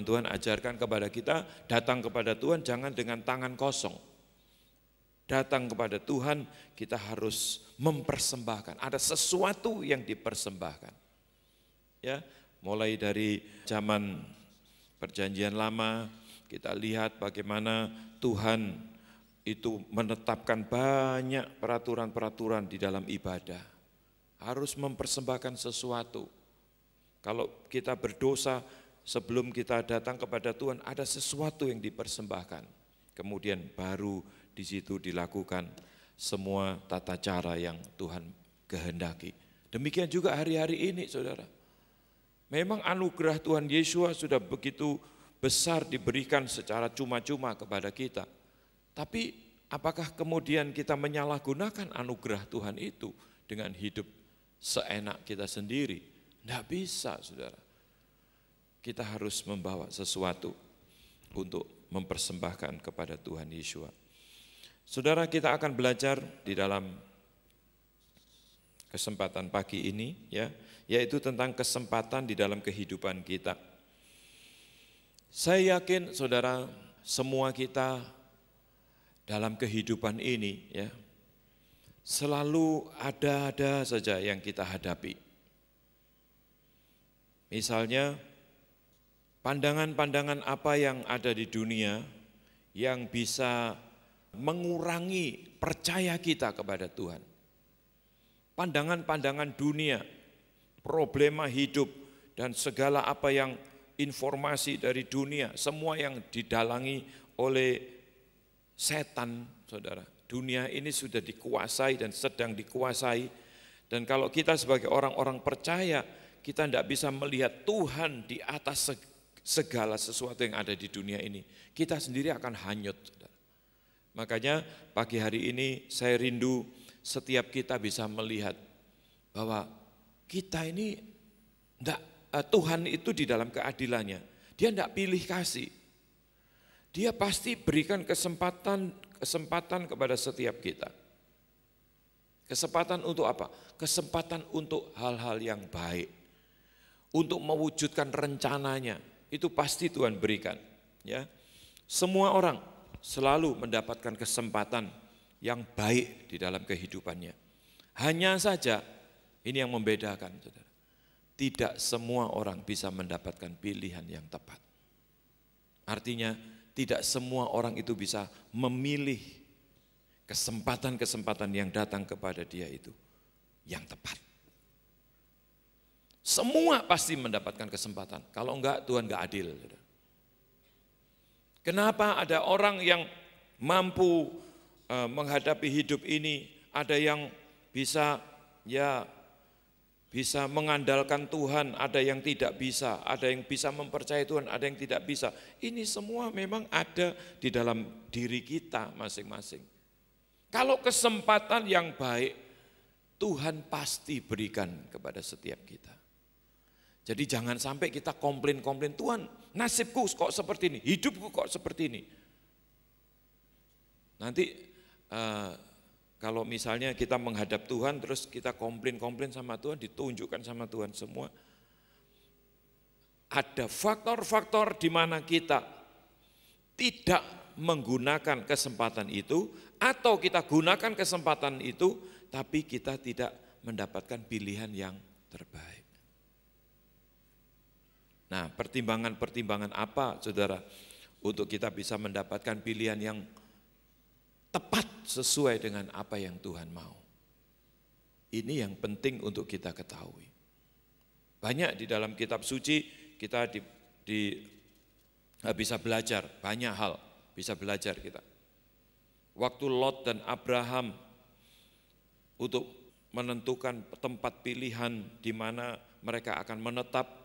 firman Tuhan ajarkan kepada kita, datang kepada Tuhan jangan dengan tangan kosong. Datang kepada Tuhan kita harus mempersembahkan, ada sesuatu yang dipersembahkan. Ya, mulai dari zaman perjanjian lama kita lihat bagaimana Tuhan itu menetapkan banyak peraturan-peraturan di dalam ibadah. Harus mempersembahkan sesuatu. Kalau kita berdosa, sebelum kita datang kepada Tuhan ada sesuatu yang dipersembahkan. Kemudian baru di situ dilakukan semua tata cara yang Tuhan kehendaki. Demikian juga hari-hari ini saudara. Memang anugerah Tuhan Yesus sudah begitu besar diberikan secara cuma-cuma kepada kita. Tapi apakah kemudian kita menyalahgunakan anugerah Tuhan itu dengan hidup seenak kita sendiri? Tidak bisa saudara kita harus membawa sesuatu untuk mempersembahkan kepada Tuhan Yesus. Saudara kita akan belajar di dalam kesempatan pagi ini ya, yaitu tentang kesempatan di dalam kehidupan kita. Saya yakin saudara semua kita dalam kehidupan ini ya selalu ada-ada saja yang kita hadapi. Misalnya Pandangan-pandangan apa yang ada di dunia yang bisa mengurangi percaya kita kepada Tuhan. Pandangan-pandangan dunia, problema hidup, dan segala apa yang informasi dari dunia, semua yang didalangi oleh setan, saudara. Dunia ini sudah dikuasai dan sedang dikuasai. Dan kalau kita sebagai orang-orang percaya, kita tidak bisa melihat Tuhan di atas segala segala sesuatu yang ada di dunia ini. Kita sendiri akan hanyut. Makanya pagi hari ini saya rindu setiap kita bisa melihat bahwa kita ini enggak, eh, Tuhan itu di dalam keadilannya. Dia tidak pilih kasih. Dia pasti berikan kesempatan kesempatan kepada setiap kita. Kesempatan untuk apa? Kesempatan untuk hal-hal yang baik. Untuk mewujudkan rencananya, itu pasti Tuhan berikan. Ya, semua orang selalu mendapatkan kesempatan yang baik di dalam kehidupannya. Hanya saja ini yang membedakan, saudara. Tidak semua orang bisa mendapatkan pilihan yang tepat. Artinya tidak semua orang itu bisa memilih kesempatan-kesempatan yang datang kepada dia itu yang tepat. Semua pasti mendapatkan kesempatan. Kalau enggak, Tuhan enggak adil. Kenapa ada orang yang mampu e, menghadapi hidup ini, ada yang bisa ya bisa mengandalkan Tuhan, ada yang tidak bisa, ada yang bisa mempercayai Tuhan, ada yang tidak bisa. Ini semua memang ada di dalam diri kita masing-masing. Kalau kesempatan yang baik, Tuhan pasti berikan kepada setiap kita. Jadi jangan sampai kita komplain-komplain, Tuhan nasibku kok seperti ini, hidupku kok seperti ini. Nanti uh, kalau misalnya kita menghadap Tuhan terus kita komplain-komplain sama Tuhan, ditunjukkan sama Tuhan semua. Ada faktor-faktor di mana kita tidak menggunakan kesempatan itu atau kita gunakan kesempatan itu tapi kita tidak mendapatkan pilihan yang terbaik. Nah, pertimbangan-pertimbangan apa, saudara, untuk kita bisa mendapatkan pilihan yang tepat sesuai dengan apa yang Tuhan mau? Ini yang penting untuk kita ketahui. Banyak di dalam kitab suci kita di, di eh, bisa belajar banyak hal, bisa belajar kita. Waktu Lot dan Abraham untuk menentukan tempat pilihan di mana mereka akan menetap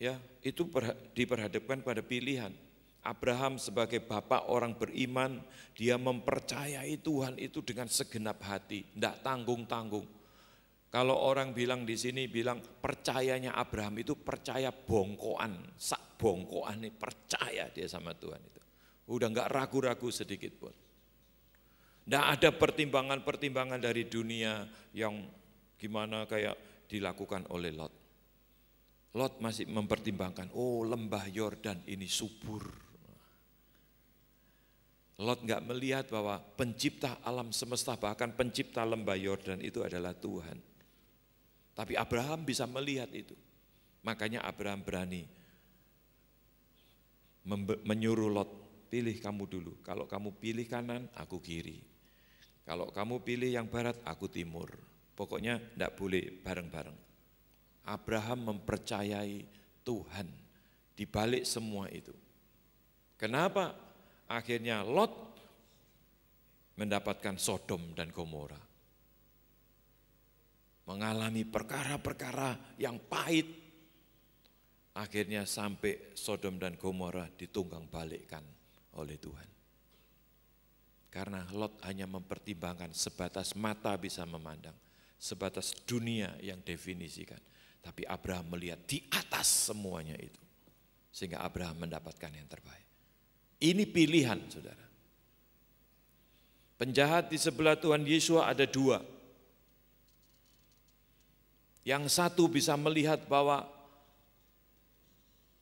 ya itu diperhadapkan pada pilihan. Abraham sebagai bapak orang beriman, dia mempercayai Tuhan itu dengan segenap hati, tidak tanggung-tanggung. Kalau orang bilang di sini bilang percayanya Abraham itu percaya bongkoan, sak bongkoan ini percaya dia sama Tuhan itu. Udah nggak ragu-ragu sedikit pun. Tidak ada pertimbangan-pertimbangan dari dunia yang gimana kayak dilakukan oleh Lot. Lot masih mempertimbangkan, oh lembah Yordan ini subur. Lot nggak melihat bahwa pencipta alam semesta bahkan pencipta lembah Yordan itu adalah Tuhan. Tapi Abraham bisa melihat itu. Makanya Abraham berani menyuruh Lot, pilih kamu dulu. Kalau kamu pilih kanan, aku kiri. Kalau kamu pilih yang barat, aku timur. Pokoknya ndak boleh bareng-bareng. Abraham mempercayai Tuhan di balik semua itu. Kenapa akhirnya Lot mendapatkan Sodom dan Gomora? Mengalami perkara-perkara yang pahit. Akhirnya sampai Sodom dan Gomora ditunggang balikkan oleh Tuhan. Karena Lot hanya mempertimbangkan sebatas mata bisa memandang, sebatas dunia yang definisikan tapi Abraham melihat di atas semuanya itu. Sehingga Abraham mendapatkan yang terbaik. Ini pilihan saudara. Penjahat di sebelah Tuhan Yesus ada dua. Yang satu bisa melihat bahwa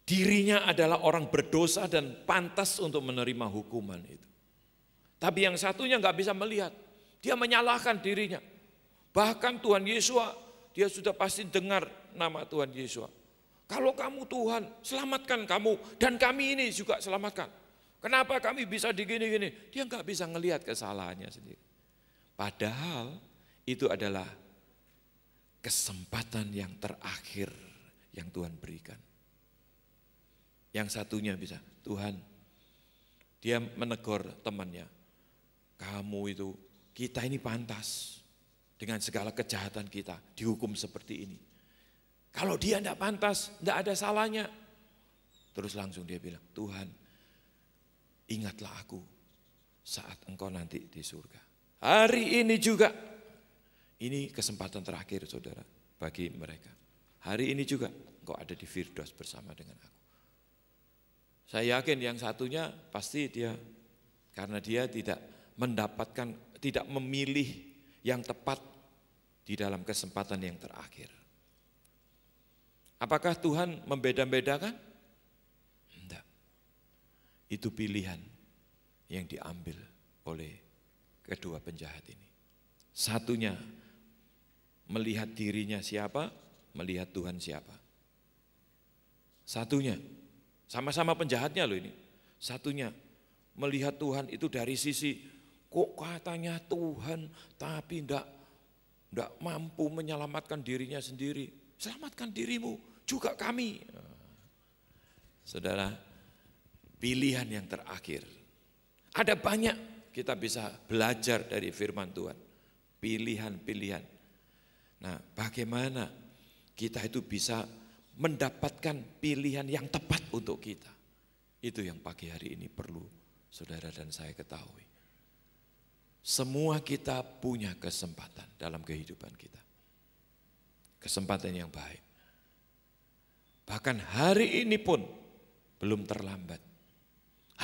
dirinya adalah orang berdosa dan pantas untuk menerima hukuman itu. Tapi yang satunya nggak bisa melihat, dia menyalahkan dirinya. Bahkan Tuhan Yesus dia sudah pasti dengar nama Tuhan Yesus. Kalau kamu Tuhan, selamatkan kamu dan kami ini juga selamatkan. Kenapa kami bisa digini-gini? Dia nggak bisa ngelihat kesalahannya sendiri. Padahal itu adalah kesempatan yang terakhir yang Tuhan berikan. Yang satunya bisa, Tuhan dia menegur temannya. Kamu itu, kita ini pantas dengan segala kejahatan kita dihukum seperti ini. Kalau dia tidak pantas, tidak ada salahnya. Terus langsung dia bilang, Tuhan ingatlah aku saat engkau nanti di surga. Hari ini juga, ini kesempatan terakhir saudara bagi mereka. Hari ini juga engkau ada di Firdaus bersama dengan aku. Saya yakin yang satunya pasti dia karena dia tidak mendapatkan, tidak memilih yang tepat di dalam kesempatan yang terakhir. Apakah Tuhan membeda-bedakan? Tidak. Itu pilihan yang diambil oleh kedua penjahat ini. Satunya melihat dirinya siapa, melihat Tuhan siapa. Satunya, sama-sama penjahatnya loh ini. Satunya melihat Tuhan itu dari sisi kok katanya Tuhan tapi tidak tidak mampu menyelamatkan dirinya sendiri, selamatkan dirimu juga kami. Saudara, pilihan yang terakhir. Ada banyak kita bisa belajar dari firman Tuhan. Pilihan-pilihan. Nah, bagaimana kita itu bisa mendapatkan pilihan yang tepat untuk kita. Itu yang pagi hari ini perlu saudara dan saya ketahui. Semua kita punya kesempatan dalam kehidupan kita. Kesempatan yang baik. Bahkan hari ini pun belum terlambat.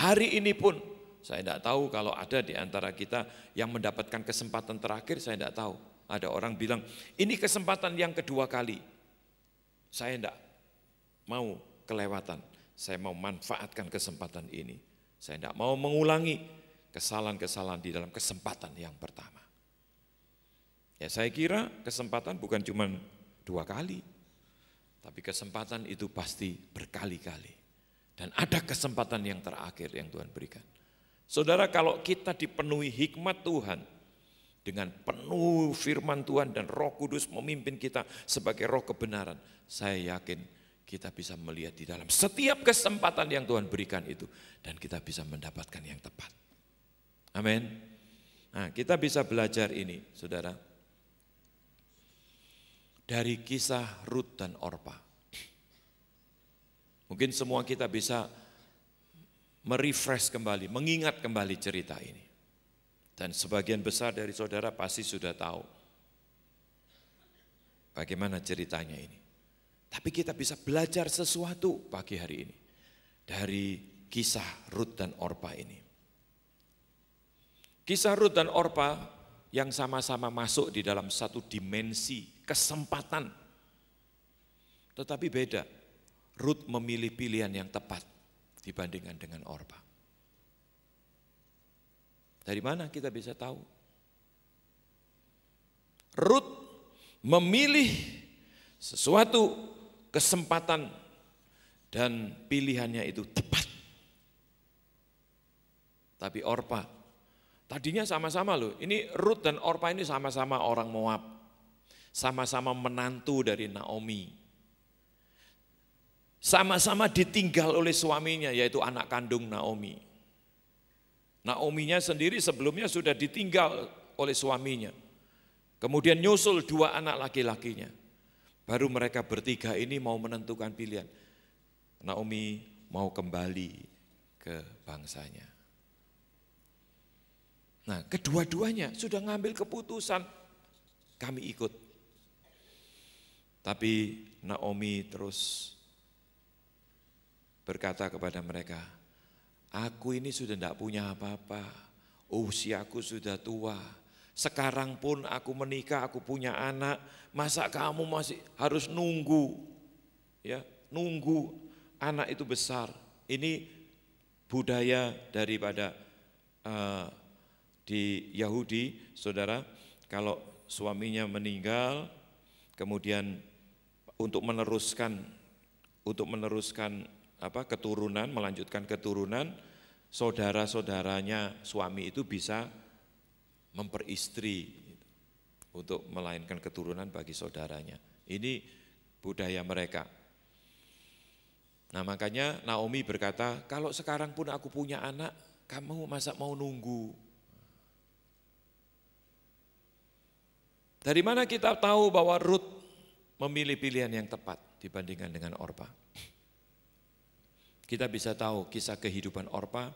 Hari ini pun saya tidak tahu kalau ada di antara kita yang mendapatkan kesempatan terakhir, saya tidak tahu. Ada orang bilang, ini kesempatan yang kedua kali. Saya tidak mau kelewatan, saya mau manfaatkan kesempatan ini. Saya tidak mau mengulangi, kesalahan-kesalahan di dalam kesempatan yang pertama. Ya saya kira kesempatan bukan cuma dua kali, tapi kesempatan itu pasti berkali-kali. Dan ada kesempatan yang terakhir yang Tuhan berikan. Saudara kalau kita dipenuhi hikmat Tuhan, dengan penuh firman Tuhan dan roh kudus memimpin kita sebagai roh kebenaran. Saya yakin kita bisa melihat di dalam setiap kesempatan yang Tuhan berikan itu. Dan kita bisa mendapatkan yang tepat. Amin. Nah, kita bisa belajar ini, saudara. Dari kisah Rut dan Orpa. Mungkin semua kita bisa merefresh kembali, mengingat kembali cerita ini. Dan sebagian besar dari saudara pasti sudah tahu bagaimana ceritanya ini. Tapi kita bisa belajar sesuatu pagi hari ini dari kisah Rut dan Orpa ini. Kisah Rut dan Orpa yang sama-sama masuk di dalam satu dimensi kesempatan. Tetapi beda. Rut memilih pilihan yang tepat dibandingkan dengan Orpa. Dari mana kita bisa tahu? Rut memilih sesuatu kesempatan dan pilihannya itu tepat. Tapi Orpa Tadinya sama-sama loh, ini Ruth dan Orpa ini sama-sama orang Moab. Sama-sama menantu dari Naomi. Sama-sama ditinggal oleh suaminya yaitu anak kandung Naomi. Naominya sendiri sebelumnya sudah ditinggal oleh suaminya. Kemudian nyusul dua anak laki-lakinya. Baru mereka bertiga ini mau menentukan pilihan. Naomi mau kembali ke bangsanya. Nah, kedua-duanya sudah ngambil keputusan kami ikut. Tapi Naomi terus berkata kepada mereka, "Aku ini sudah tidak punya apa-apa. Usiaku sudah tua. Sekarang pun aku menikah, aku punya anak. Masa kamu masih harus nunggu? Ya, nunggu anak itu besar. Ini budaya daripada uh, di Yahudi, saudara, kalau suaminya meninggal, kemudian untuk meneruskan untuk meneruskan apa keturunan, melanjutkan keturunan, saudara-saudaranya suami itu bisa memperistri untuk melainkan keturunan bagi saudaranya. Ini budaya mereka. Nah makanya Naomi berkata, kalau sekarang pun aku punya anak, kamu masa mau nunggu? Dari mana kita tahu bahwa Rut memilih pilihan yang tepat dibandingkan dengan Orpa? Kita bisa tahu kisah kehidupan Orpa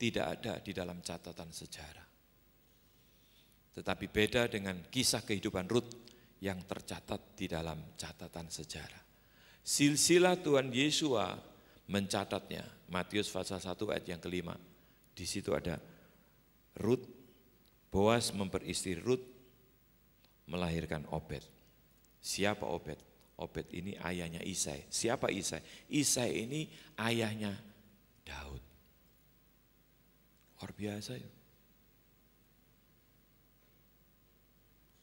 tidak ada di dalam catatan sejarah. Tetapi beda dengan kisah kehidupan Rut yang tercatat di dalam catatan sejarah. Silsilah Tuhan Yesua mencatatnya. Matius pasal 1 ayat yang kelima. Di situ ada Rut, Boas memperistri Rut melahirkan Obed. Siapa Obed? Obed ini ayahnya Isai. Siapa Isai? Isai ini ayahnya Daud. Luar biasa ya.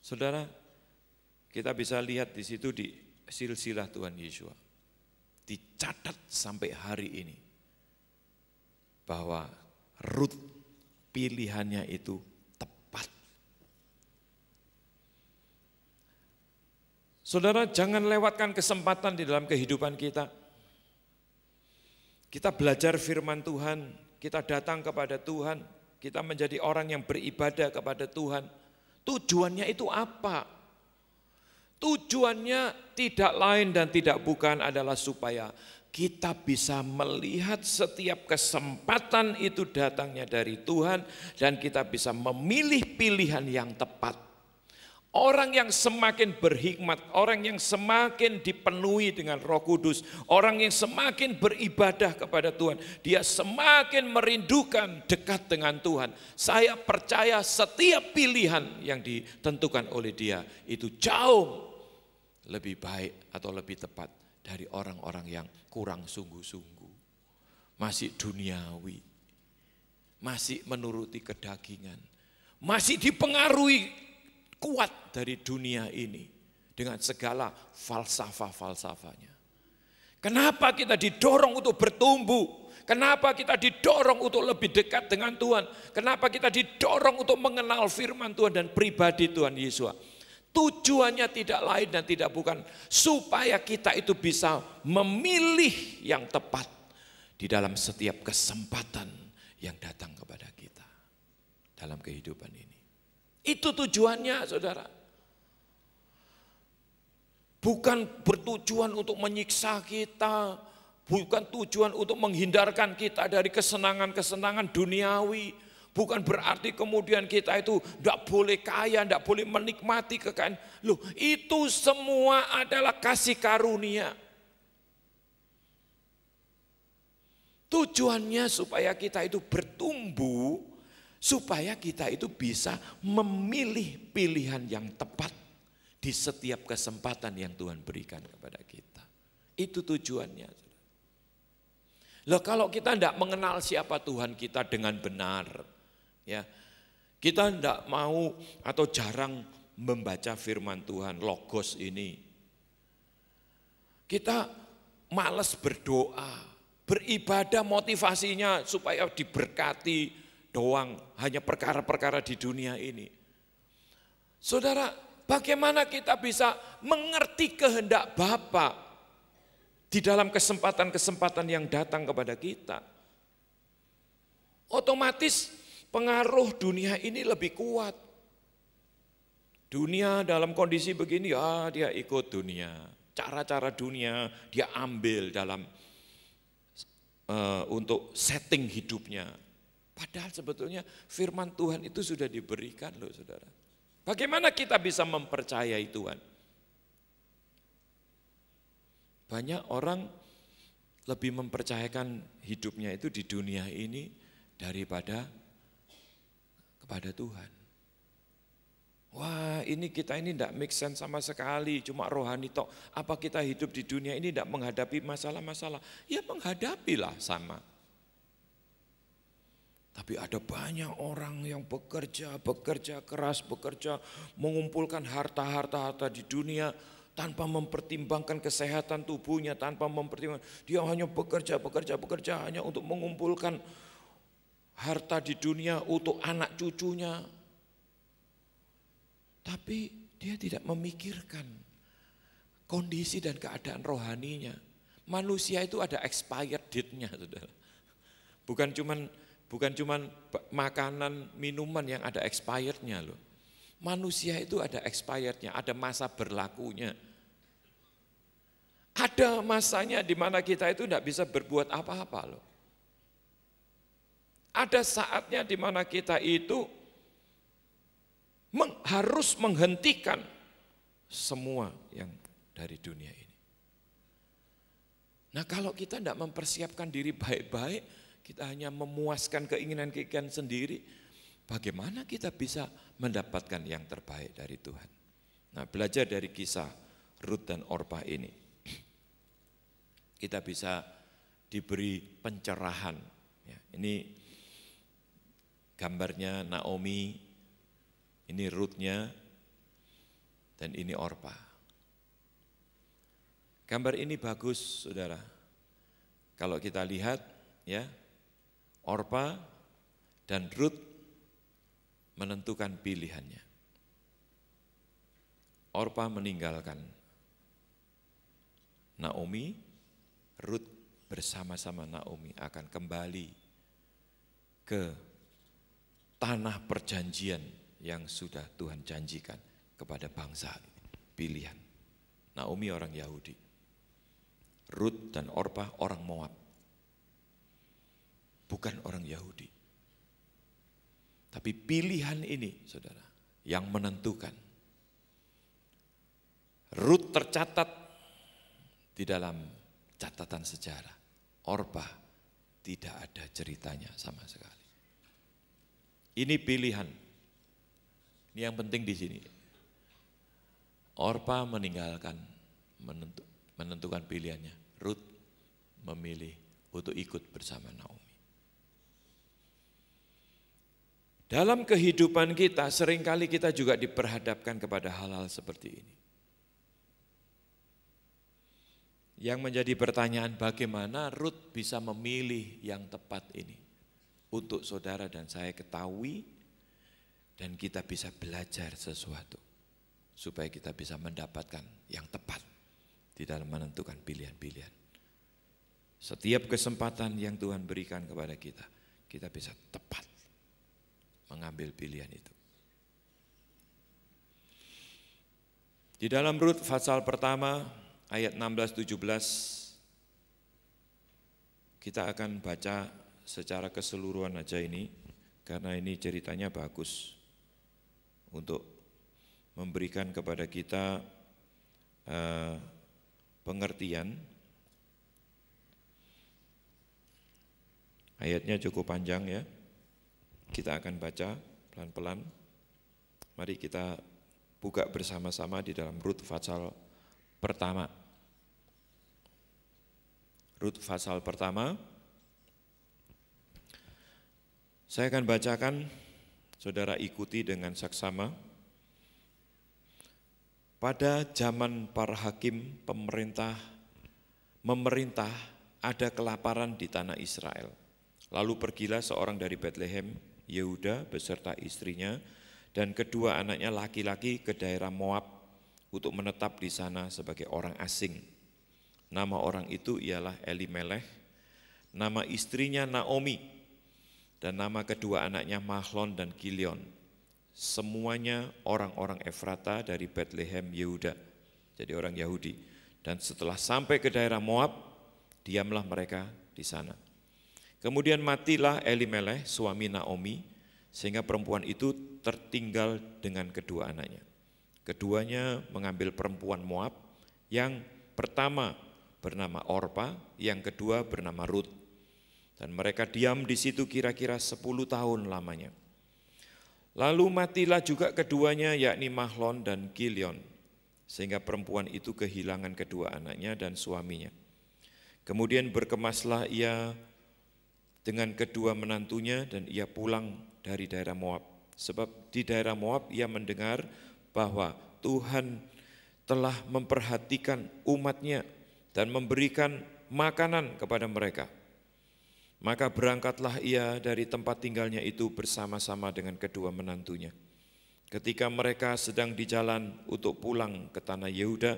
Saudara, kita bisa lihat di situ di silsilah Tuhan Yesus. Dicatat sampai hari ini bahwa Rut pilihannya itu Saudara, jangan lewatkan kesempatan di dalam kehidupan kita. Kita belajar firman Tuhan, kita datang kepada Tuhan, kita menjadi orang yang beribadah kepada Tuhan. Tujuannya itu apa? Tujuannya tidak lain dan tidak bukan adalah supaya kita bisa melihat setiap kesempatan itu datangnya dari Tuhan dan kita bisa memilih pilihan yang tepat. Orang yang semakin berhikmat, orang yang semakin dipenuhi dengan Roh Kudus, orang yang semakin beribadah kepada Tuhan, dia semakin merindukan dekat dengan Tuhan. Saya percaya setiap pilihan yang ditentukan oleh dia itu jauh lebih baik atau lebih tepat dari orang-orang yang kurang sungguh-sungguh, masih duniawi, masih menuruti kedagingan, masih dipengaruhi kuat dari dunia ini dengan segala falsafah-falsafahnya. Kenapa kita didorong untuk bertumbuh? Kenapa kita didorong untuk lebih dekat dengan Tuhan? Kenapa kita didorong untuk mengenal firman Tuhan dan pribadi Tuhan Yesus? Tujuannya tidak lain dan tidak bukan supaya kita itu bisa memilih yang tepat di dalam setiap kesempatan yang datang kepada kita dalam kehidupan ini. Itu tujuannya saudara. Bukan bertujuan untuk menyiksa kita, bukan tujuan untuk menghindarkan kita dari kesenangan-kesenangan duniawi, Bukan berarti kemudian kita itu tidak boleh kaya, tidak boleh menikmati kekayaan. Loh, itu semua adalah kasih karunia. Tujuannya supaya kita itu bertumbuh Supaya kita itu bisa memilih pilihan yang tepat di setiap kesempatan yang Tuhan berikan kepada kita. Itu tujuannya. Loh kalau kita tidak mengenal siapa Tuhan kita dengan benar, ya kita tidak mau atau jarang membaca firman Tuhan, logos ini. Kita malas berdoa, beribadah motivasinya supaya diberkati, doang, hanya perkara-perkara di dunia ini. Saudara, bagaimana kita bisa mengerti kehendak Bapa di dalam kesempatan-kesempatan yang datang kepada kita? Otomatis pengaruh dunia ini lebih kuat. Dunia dalam kondisi begini, ya dia ikut dunia. Cara-cara dunia dia ambil dalam uh, untuk setting hidupnya, Padahal sebetulnya firman Tuhan itu sudah diberikan loh saudara. Bagaimana kita bisa mempercayai Tuhan? Banyak orang lebih mempercayakan hidupnya itu di dunia ini daripada kepada Tuhan. Wah ini kita ini tidak make sense sama sekali, cuma rohani tok. Apa kita hidup di dunia ini tidak menghadapi masalah-masalah? Ya menghadapilah sama. Tapi ada banyak orang yang bekerja, bekerja keras, bekerja mengumpulkan harta-harta-harta di dunia tanpa mempertimbangkan kesehatan tubuhnya, tanpa mempertimbangkan. Dia hanya bekerja, bekerja, bekerja hanya untuk mengumpulkan harta di dunia untuk anak cucunya. Tapi dia tidak memikirkan kondisi dan keadaan rohaninya. Manusia itu ada expired date-nya, Saudara. Bukan cuman Bukan cuma makanan, minuman yang ada expirednya loh. Manusia itu ada expirednya, ada masa berlakunya. Ada masanya di mana kita itu tidak bisa berbuat apa-apa loh. Ada saatnya di mana kita itu meng, harus menghentikan semua yang dari dunia ini. Nah kalau kita tidak mempersiapkan diri baik-baik, kita hanya memuaskan keinginan-keinginan sendiri, bagaimana kita bisa mendapatkan yang terbaik dari Tuhan. Nah, belajar dari kisah Ruth dan Orpa ini, kita bisa diberi pencerahan. Ya, ini gambarnya Naomi, ini Ruthnya, dan ini Orpa. Gambar ini bagus, saudara. Kalau kita lihat, ya, Orpa dan Ruth menentukan pilihannya. Orpa meninggalkan Naomi, Ruth bersama-sama Naomi akan kembali ke tanah perjanjian yang sudah Tuhan janjikan kepada bangsa pilihan. Naomi orang Yahudi, Ruth dan Orpa orang Moab bukan orang Yahudi. Tapi pilihan ini, saudara, yang menentukan. Rut tercatat di dalam catatan sejarah. Orba tidak ada ceritanya sama sekali. Ini pilihan. Ini yang penting di sini. Orpa meninggalkan, menentukan pilihannya. Rut memilih untuk ikut bersama Naomi. Dalam kehidupan kita seringkali kita juga diperhadapkan kepada hal-hal seperti ini. Yang menjadi pertanyaan bagaimana Ruth bisa memilih yang tepat ini untuk saudara dan saya ketahui dan kita bisa belajar sesuatu supaya kita bisa mendapatkan yang tepat di dalam menentukan pilihan-pilihan. Setiap kesempatan yang Tuhan berikan kepada kita, kita bisa tepat mengambil pilihan itu. Di dalam Rut pasal pertama ayat 16-17 kita akan baca secara keseluruhan aja ini karena ini ceritanya bagus untuk memberikan kepada kita eh, pengertian ayatnya cukup panjang ya kita akan baca pelan-pelan. Mari kita buka bersama-sama di dalam Rut pasal pertama. Rut pasal pertama. Saya akan bacakan, saudara ikuti dengan saksama. Pada zaman para hakim pemerintah memerintah ada kelaparan di tanah Israel. Lalu pergilah seorang dari Bethlehem Yehuda beserta istrinya dan kedua anaknya laki-laki ke daerah Moab untuk menetap di sana sebagai orang asing. Nama orang itu ialah Elimelech, nama istrinya Naomi, dan nama kedua anaknya Mahlon dan Kilion. Semuanya orang-orang Efrata dari Bethlehem Yehuda, jadi orang Yahudi. Dan setelah sampai ke daerah Moab, diamlah mereka di sana. Kemudian matilah Elimeleh, suami Naomi, sehingga perempuan itu tertinggal dengan kedua anaknya. Keduanya mengambil perempuan Moab, yang pertama bernama Orpa, yang kedua bernama Ruth. Dan mereka diam di situ kira-kira 10 tahun lamanya. Lalu matilah juga keduanya yakni Mahlon dan Kilion, sehingga perempuan itu kehilangan kedua anaknya dan suaminya. Kemudian berkemaslah ia dengan kedua menantunya dan ia pulang dari daerah Moab. Sebab di daerah Moab ia mendengar bahwa Tuhan telah memperhatikan umatnya dan memberikan makanan kepada mereka. Maka berangkatlah ia dari tempat tinggalnya itu bersama-sama dengan kedua menantunya. Ketika mereka sedang di jalan untuk pulang ke tanah Yehuda,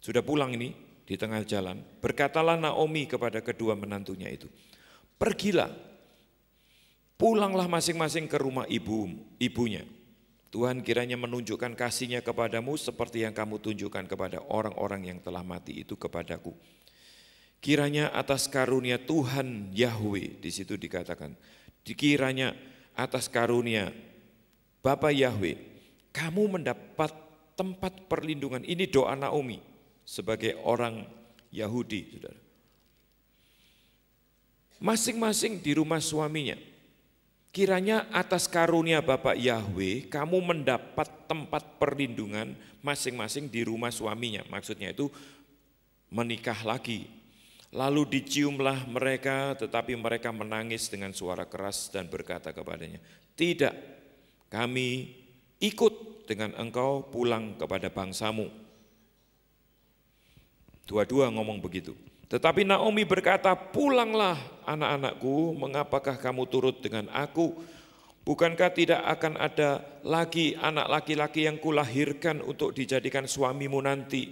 sudah pulang ini di tengah jalan, berkatalah Naomi kepada kedua menantunya itu, Pergilah, pulanglah masing-masing ke rumah ibu ibunya. Tuhan kiranya menunjukkan kasihnya kepadamu seperti yang kamu tunjukkan kepada orang-orang yang telah mati itu kepadaku. Kiranya atas karunia Tuhan Yahweh, di situ dikatakan, dikiranya atas karunia Bapa Yahweh, kamu mendapat tempat perlindungan. Ini doa Naomi sebagai orang Yahudi, saudara masing-masing di rumah suaminya. Kiranya atas karunia Bapak Yahweh, kamu mendapat tempat perlindungan masing-masing di rumah suaminya. Maksudnya itu menikah lagi. Lalu diciumlah mereka, tetapi mereka menangis dengan suara keras dan berkata kepadanya, Tidak, kami ikut dengan engkau pulang kepada bangsamu. Dua-dua ngomong begitu. Tetapi Naomi berkata, pulanglah anak-anakku, mengapakah kamu turut dengan aku? Bukankah tidak akan ada lagi anak laki-laki yang kulahirkan untuk dijadikan suamimu nanti?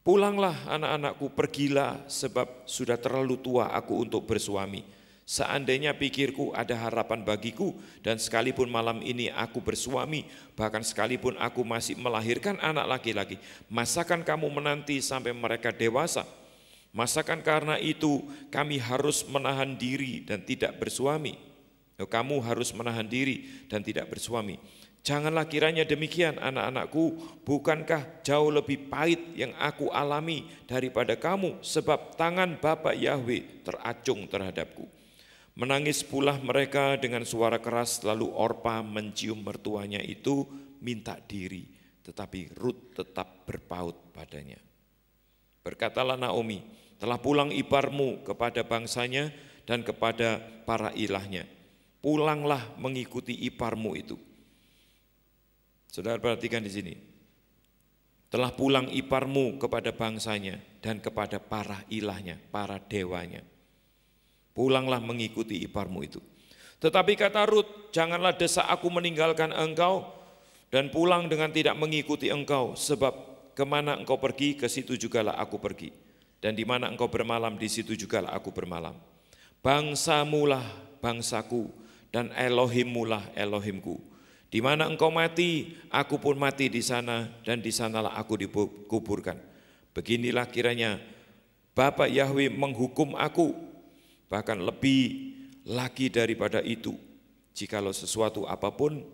Pulanglah anak-anakku, pergilah sebab sudah terlalu tua aku untuk bersuami.' Seandainya pikirku ada harapan bagiku dan sekalipun malam ini aku bersuami, bahkan sekalipun aku masih melahirkan anak laki-laki, masakan kamu menanti sampai mereka dewasa? Masakan karena itu kami harus menahan diri dan tidak bersuami? Oh, kamu harus menahan diri dan tidak bersuami. Janganlah kiranya demikian anak-anakku, bukankah jauh lebih pahit yang aku alami daripada kamu sebab tangan Bapak Yahweh teracung terhadapku.' Menangis pula mereka dengan suara keras, lalu Orpa mencium mertuanya itu minta diri, tetapi Ruth tetap berpaut padanya. Berkatalah Naomi, telah pulang iparmu kepada bangsanya dan kepada para ilahnya. Pulanglah mengikuti iparmu itu. Saudara perhatikan di sini. Telah pulang iparmu kepada bangsanya dan kepada para ilahnya, para dewanya. Pulanglah mengikuti iparmu itu. Tetapi kata Rut, janganlah desa aku meninggalkan engkau dan pulang dengan tidak mengikuti engkau, sebab kemana engkau pergi, ke situ jugalah aku pergi. Dan di mana engkau bermalam, di situ jugalah aku bermalam. Bangsamulah bangsaku, dan Elohimmulah Elohimku. Di mana engkau mati, aku pun mati di sana, dan di sanalah aku dikuburkan. Beginilah kiranya Bapak Yahweh menghukum aku bahkan lebih lagi daripada itu, jikalau sesuatu apapun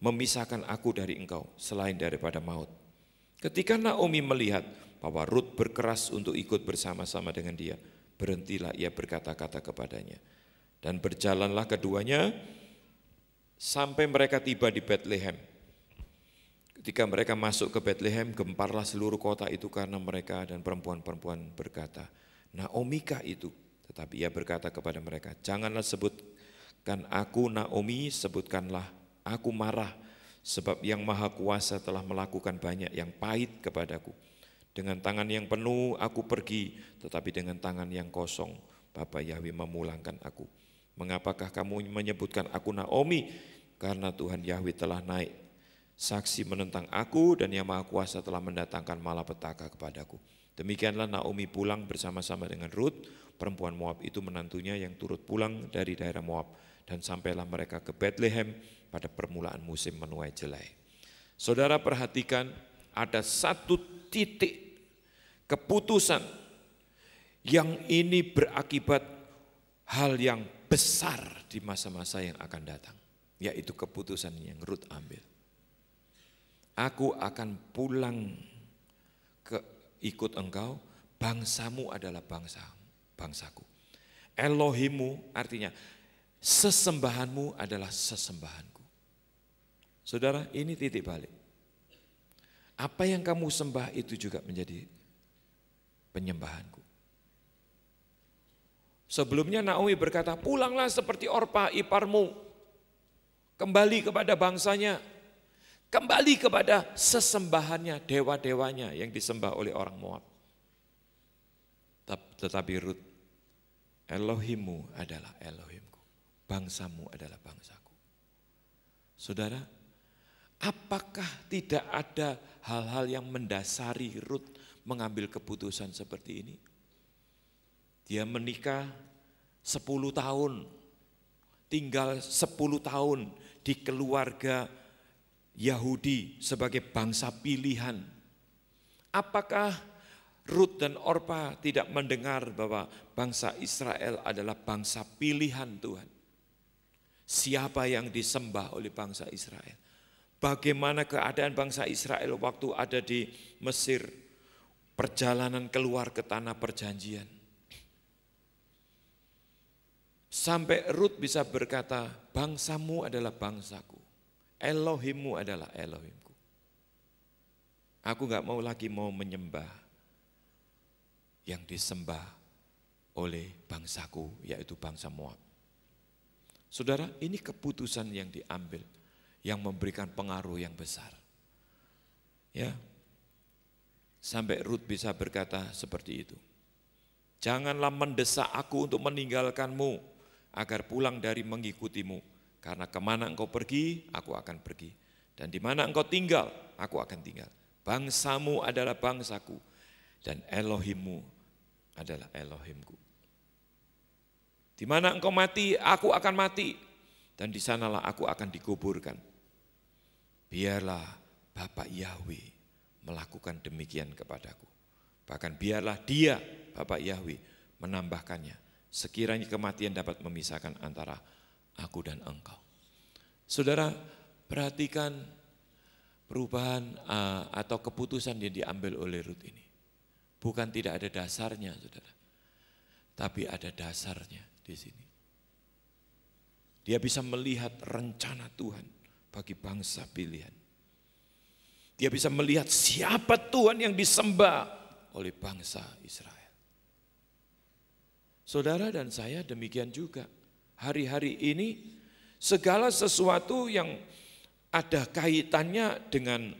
memisahkan aku dari engkau selain daripada maut. Ketika Naomi melihat bahwa Ruth berkeras untuk ikut bersama-sama dengan dia, berhentilah ia berkata-kata kepadanya. Dan berjalanlah keduanya sampai mereka tiba di Bethlehem. Ketika mereka masuk ke Bethlehem, gemparlah seluruh kota itu karena mereka dan perempuan-perempuan berkata, Naomi kah itu tetapi ia berkata kepada mereka, janganlah sebutkan aku Naomi, sebutkanlah aku marah, sebab yang maha kuasa telah melakukan banyak yang pahit kepadaku. Dengan tangan yang penuh aku pergi, tetapi dengan tangan yang kosong Bapa Yahweh memulangkan aku. Mengapakah kamu menyebutkan aku Naomi? Karena Tuhan Yahweh telah naik saksi menentang aku dan yang maha kuasa telah mendatangkan malapetaka kepadaku. Demikianlah Naomi pulang bersama-sama dengan Ruth, perempuan Moab itu menantunya yang turut pulang dari daerah Moab dan sampailah mereka ke Bethlehem pada permulaan musim menuai jelai. Saudara perhatikan ada satu titik keputusan yang ini berakibat hal yang besar di masa-masa yang akan datang, yaitu keputusan yang Ruth ambil. Aku akan pulang ke ikut engkau, bangsamu adalah bangsamu bangsaku. Elohimu artinya sesembahanmu adalah sesembahanku. Saudara, ini titik balik. Apa yang kamu sembah itu juga menjadi penyembahanku. Sebelumnya Naomi berkata, pulanglah seperti Orpa iparmu, kembali kepada bangsanya, kembali kepada sesembahannya, dewa-dewanya yang disembah oleh orang Moab. Tetapi Ruth Elohimu adalah Elohimku. Bangsamu adalah bangsaku. Saudara, apakah tidak ada hal-hal yang mendasari Rut mengambil keputusan seperti ini? Dia menikah 10 tahun, tinggal 10 tahun di keluarga Yahudi sebagai bangsa pilihan. Apakah Ruth dan Orpa tidak mendengar bahwa bangsa Israel adalah bangsa pilihan Tuhan. Siapa yang disembah oleh bangsa Israel? Bagaimana keadaan bangsa Israel waktu ada di Mesir? Perjalanan keluar ke tanah perjanjian. Sampai Ruth bisa berkata, bangsamu adalah bangsaku. Elohimmu adalah Elohimku. Aku gak mau lagi mau menyembah yang disembah oleh bangsaku, yaitu bangsa Moab. Saudara, ini keputusan yang diambil, yang memberikan pengaruh yang besar. Ya, sampai Ruth bisa berkata seperti itu. Janganlah mendesak aku untuk meninggalkanmu, agar pulang dari mengikutimu. Karena kemana engkau pergi, aku akan pergi. Dan di mana engkau tinggal, aku akan tinggal. Bangsamu adalah bangsaku, dan Elohimmu adalah Elohimku. Di mana engkau mati, aku akan mati, dan di sanalah aku akan dikuburkan. Biarlah Bapak Yahweh melakukan demikian kepadaku. Bahkan biarlah dia, Bapak Yahweh, menambahkannya. Sekiranya kematian dapat memisahkan antara aku dan engkau. Saudara, perhatikan perubahan eh, atau keputusan yang diambil oleh Ruth ini. Bukan tidak ada dasarnya, saudara. Tapi ada dasarnya di sini. Dia bisa melihat rencana Tuhan bagi bangsa pilihan. Dia bisa melihat siapa Tuhan yang disembah oleh bangsa Israel. Saudara dan saya demikian juga. Hari-hari ini segala sesuatu yang ada kaitannya dengan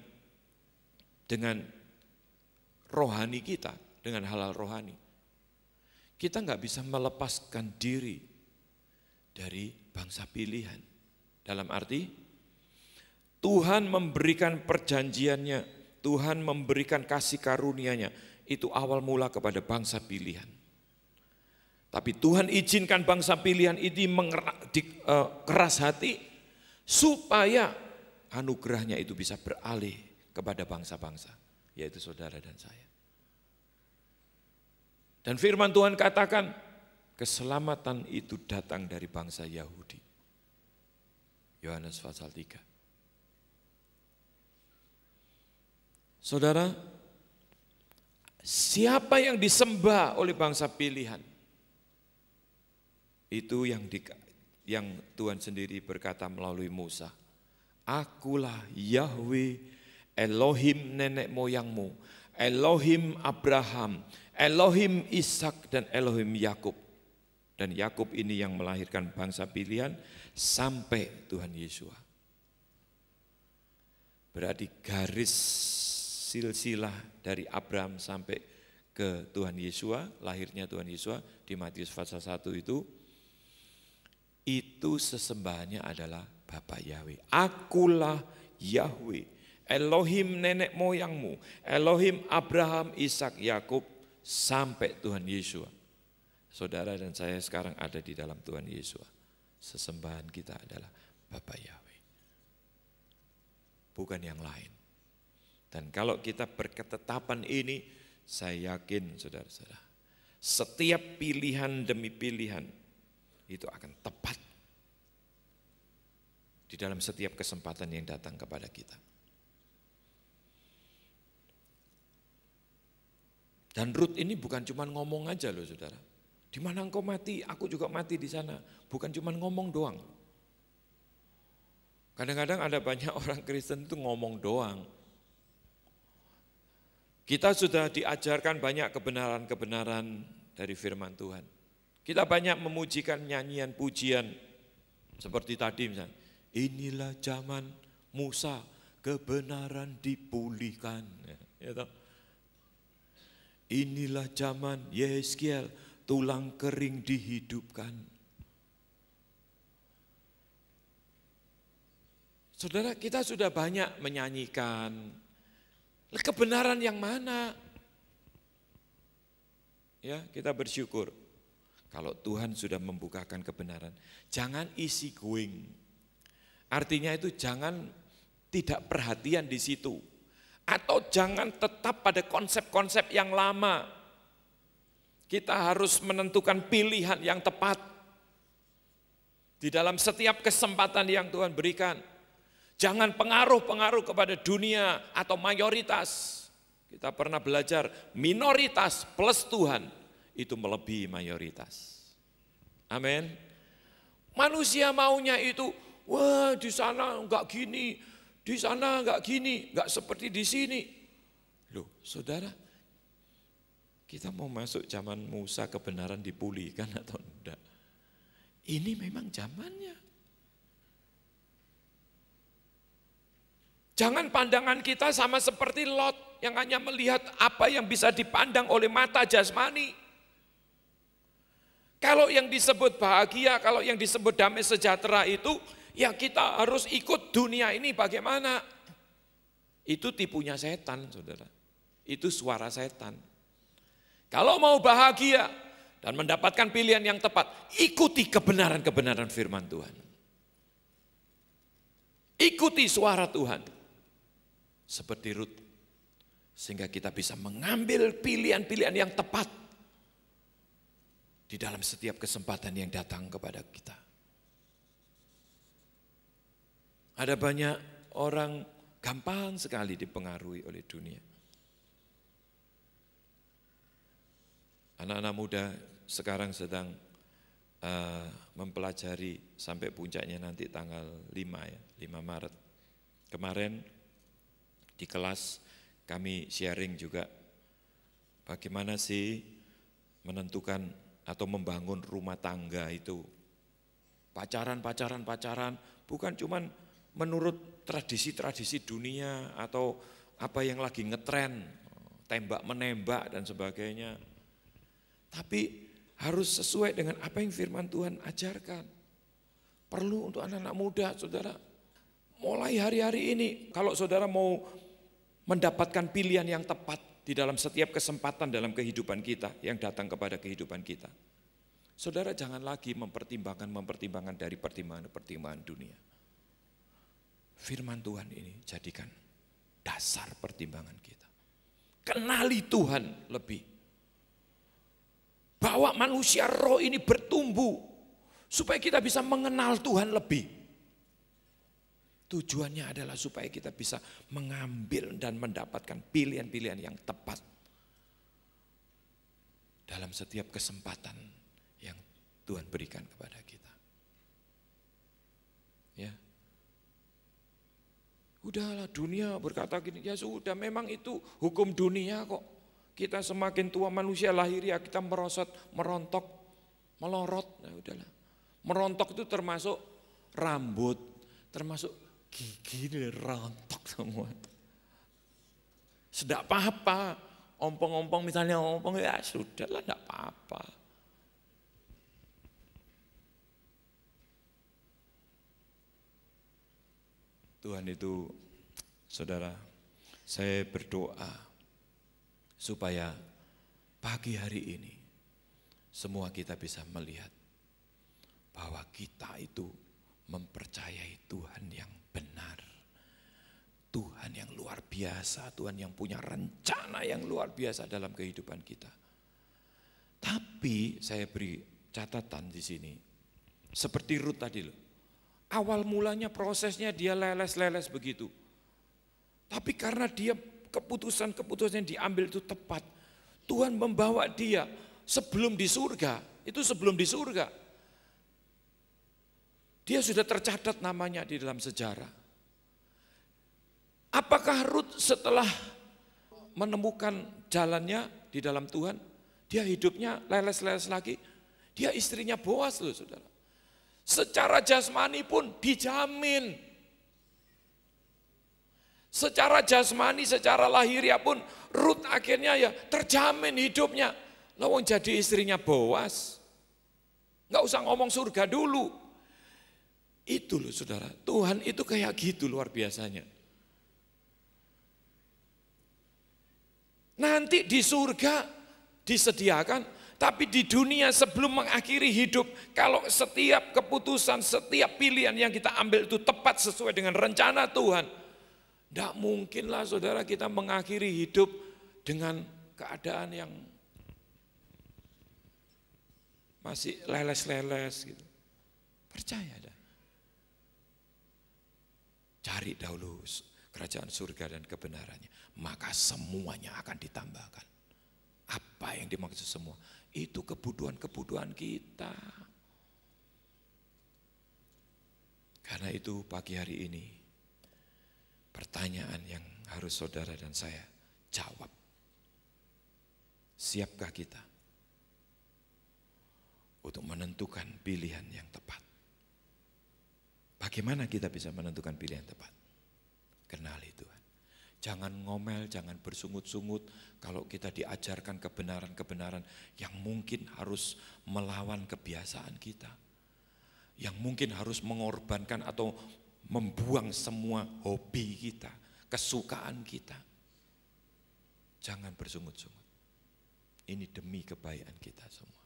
dengan rohani kita dengan halal rohani. Kita nggak bisa melepaskan diri dari bangsa pilihan. Dalam arti Tuhan memberikan perjanjiannya, Tuhan memberikan kasih karuniaNya Itu awal mula kepada bangsa pilihan. Tapi Tuhan izinkan bangsa pilihan ini e, keras hati supaya anugerahnya itu bisa beralih kepada bangsa-bangsa yaitu saudara dan saya. Dan firman Tuhan katakan, keselamatan itu datang dari bangsa Yahudi. Yohanes pasal 3. Saudara, siapa yang disembah oleh bangsa pilihan? Itu yang di, yang Tuhan sendiri berkata melalui Musa, "Akulah Yahweh Elohim nenek moyangmu, Elohim Abraham, Elohim Ishak dan Elohim Yakub. Dan Yakub ini yang melahirkan bangsa pilihan sampai Tuhan Yesus. Berarti garis silsilah dari Abraham sampai ke Tuhan Yesus, lahirnya Tuhan Yesus di Matius pasal 1 itu itu sesembahannya adalah Bapa Yahweh. Akulah Yahweh Elohim nenek moyangmu, Elohim Abraham, Ishak, Yakub sampai Tuhan Yesus. Saudara dan saya sekarang ada di dalam Tuhan Yesus. Sesembahan kita adalah Bapa Yahweh. Bukan yang lain. Dan kalau kita berketetapan ini, saya yakin saudara-saudara, setiap pilihan demi pilihan itu akan tepat di dalam setiap kesempatan yang datang kepada kita. Dan Ruth ini bukan cuma ngomong aja loh saudara. Di mana engkau mati, aku juga mati di sana. Bukan cuma ngomong doang. Kadang-kadang ada banyak orang Kristen itu ngomong doang. Kita sudah diajarkan banyak kebenaran-kebenaran dari firman Tuhan. Kita banyak memujikan nyanyian pujian seperti tadi misalnya. Inilah zaman Musa, kebenaran dipulihkan. Ya, ya toh? Inilah zaman Yeskiel, tulang kering dihidupkan. Saudara, kita sudah banyak menyanyikan kebenaran yang mana? Ya, kita bersyukur kalau Tuhan sudah membukakan kebenaran. Jangan isi going. Artinya itu jangan tidak perhatian di situ. Atau jangan tetap pada konsep-konsep yang lama. Kita harus menentukan pilihan yang tepat di dalam setiap kesempatan yang Tuhan berikan. Jangan pengaruh-pengaruh kepada dunia atau mayoritas. Kita pernah belajar minoritas plus Tuhan itu melebihi mayoritas. Amin. Manusia maunya itu, wah di sana enggak gini, di sana nggak gini, nggak seperti di sini. Loh, saudara, kita mau masuk zaman Musa kebenaran dipulihkan atau enggak? Ini memang zamannya. Jangan pandangan kita sama seperti Lot yang hanya melihat apa yang bisa dipandang oleh mata jasmani. Kalau yang disebut bahagia, kalau yang disebut damai sejahtera itu ya kita harus ikut dunia ini bagaimana? Itu tipunya setan, saudara. Itu suara setan. Kalau mau bahagia dan mendapatkan pilihan yang tepat, ikuti kebenaran-kebenaran firman Tuhan. Ikuti suara Tuhan. Seperti Ruth. Sehingga kita bisa mengambil pilihan-pilihan yang tepat di dalam setiap kesempatan yang datang kepada kita. Ada banyak orang gampang sekali dipengaruhi oleh dunia. Anak-anak muda sekarang sedang uh, mempelajari sampai puncaknya nanti tanggal 5 ya, 5 Maret. Kemarin di kelas kami sharing juga bagaimana sih menentukan atau membangun rumah tangga itu. Pacaran, pacaran, pacaran, bukan cuman menurut tradisi-tradisi dunia atau apa yang lagi ngetren, tembak menembak dan sebagainya. Tapi harus sesuai dengan apa yang firman Tuhan ajarkan. Perlu untuk anak-anak muda, saudara. Mulai hari-hari ini, kalau saudara mau mendapatkan pilihan yang tepat di dalam setiap kesempatan dalam kehidupan kita yang datang kepada kehidupan kita. Saudara jangan lagi mempertimbangkan-mempertimbangkan dari pertimbangan-pertimbangan dunia firman Tuhan ini jadikan dasar pertimbangan kita. Kenali Tuhan lebih. bawa manusia roh ini bertumbuh supaya kita bisa mengenal Tuhan lebih. Tujuannya adalah supaya kita bisa mengambil dan mendapatkan pilihan-pilihan yang tepat dalam setiap kesempatan yang Tuhan berikan kepada kita. Ya. Udahlah dunia berkata gini, ya sudah memang itu hukum dunia kok. Kita semakin tua manusia lahir ya kita merosot, merontok, melorot. Nah, udahlah. Merontok itu termasuk rambut, termasuk gigi ini rontok semua. Sedap apa-apa, ompong-ompong misalnya ompong ya sudahlah enggak apa-apa. Tuhan itu, saudara, saya berdoa supaya pagi hari ini semua kita bisa melihat bahwa kita itu mempercayai Tuhan yang benar. Tuhan yang luar biasa, Tuhan yang punya rencana yang luar biasa dalam kehidupan kita. Tapi saya beri catatan di sini. Seperti Ruth tadi loh awal mulanya prosesnya dia leles-leles begitu. Tapi karena dia keputusan-keputusan yang diambil itu tepat, Tuhan membawa dia sebelum di surga, itu sebelum di surga. Dia sudah tercatat namanya di dalam sejarah. Apakah Ruth setelah menemukan jalannya di dalam Tuhan, dia hidupnya leles-leles lagi, dia istrinya Boas loh saudara. Secara jasmani pun dijamin. Secara jasmani, secara lahiria pun Ruth akhirnya ya terjamin hidupnya. Lawang jadi istrinya Boas. Enggak usah ngomong surga dulu. Itu loh saudara, Tuhan itu kayak gitu luar biasanya. Nanti di surga disediakan tapi di dunia sebelum mengakhiri hidup, kalau setiap keputusan, setiap pilihan yang kita ambil itu tepat sesuai dengan rencana Tuhan, tidak mungkinlah saudara kita mengakhiri hidup dengan keadaan yang masih leles-leles gitu. Percaya dah. Cari dahulu kerajaan surga dan kebenarannya, maka semuanya akan ditambahkan. Apa yang dimaksud semua? Itu kebutuhan-kebutuhan kita. Karena itu pagi hari ini pertanyaan yang harus saudara dan saya jawab. Siapkah kita untuk menentukan pilihan yang tepat? Bagaimana kita bisa menentukan pilihan tepat? Kenali Tuhan. Jangan ngomel, jangan bersungut-sungut. Kalau kita diajarkan kebenaran-kebenaran yang mungkin harus melawan kebiasaan kita, yang mungkin harus mengorbankan atau membuang semua hobi kita, kesukaan kita. Jangan bersungut-sungut. Ini demi kebaikan kita semua.